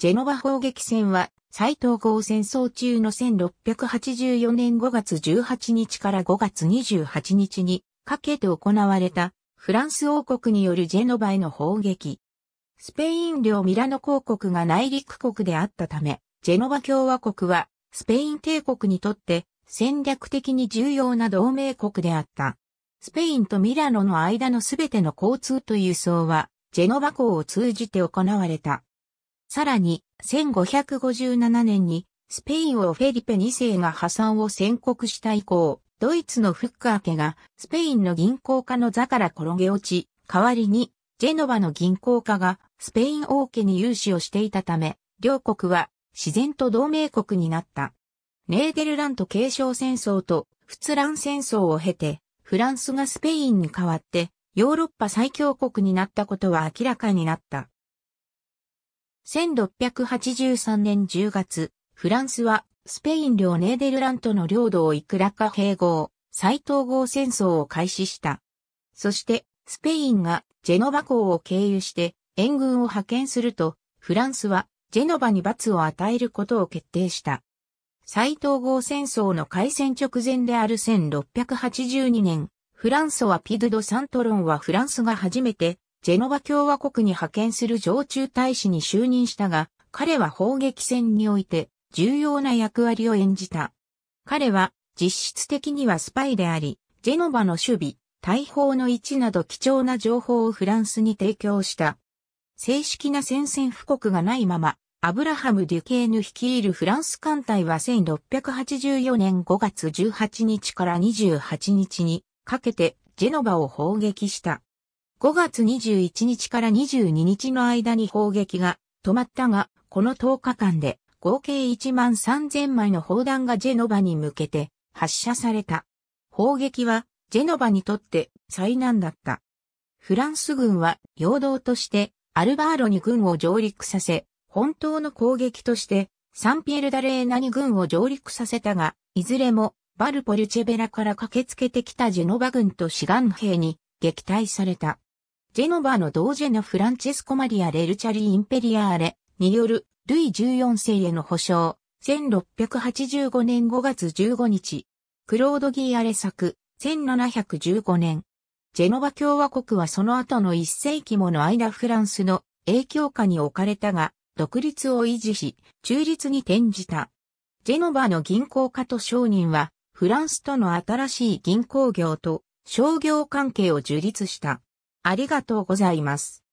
ジェノバ砲撃戦は、最東合戦争中の1684年5月18日から5月28日にかけて行われたフランス王国によるジェノバへの砲撃。スペイン領ミラノ公国が内陸国であったため、ジェノバ共和国はスペイン帝国にとって戦略的に重要な同盟国であった。スペインとミラノの間のすべての交通と輸送は、ジェノバ港を通じて行われた。さらに、1557年に、スペイン王フェリペ2世が破産を宣告した以降、ドイツのフッカー家がスペインの銀行家の座から転げ落ち、代わりにジェノバの銀行家がスペイン王家に融資をしていたため、両国は自然と同盟国になった。ネーデルラント継承戦争と仏ン戦争を経て、フランスがスペインに代わってヨーロッパ最強国になったことは明らかになった。1683年10月、フランスはスペイン領ネーデルラントの領土をいくらか併合、再統合戦争を開始した。そして、スペインがジェノバ港を経由して援軍を派遣すると、フランスはジェノバに罰を与えることを決定した。再統合戦争の開戦直前である1682年、フランソワ・ピドド・サントロンはフランスが初めてジェノバ共和国に派遣する常駐大使に就任したが、彼は砲撃戦において重要な役割を演じた。彼は実質的にはスパイであり、ジェノバの守備、大砲の位置など貴重な情報をフランスに提供した。正式な宣戦布告がないまま、アブラハム・デュケーヌ率いるフランス艦隊は1684年5月18日から28日にかけてジェノバを砲撃した。5月21日から22日の間に砲撃が止まったが、この10日間で合計1万3000枚の砲弾がジェノバに向けて発射された。砲撃はジェノバにとって災難だった。フランス軍は陽動としてアルバーロに軍を上陸させ、本当の攻撃としてサンピエルダレーナに軍を上陸させたが、いずれもバルポルチェベラから駆けつけてきたジェノバ軍と志願兵に撃退された。ジェノバの同ジェのフランチェスコ・マリア・レルチャリ・インペリアーレによるルイ14世への保証、1685年5月15日、クロード・ギーアレ作、1715年。ジェノバ共和国はその後の一世紀もの間フランスの影響下に置かれたが、独立を維持し、中立に転じた。ジェノバの銀行家と商人は、フランスとの新しい銀行業と商業関係を樹立した。ありがとうございます。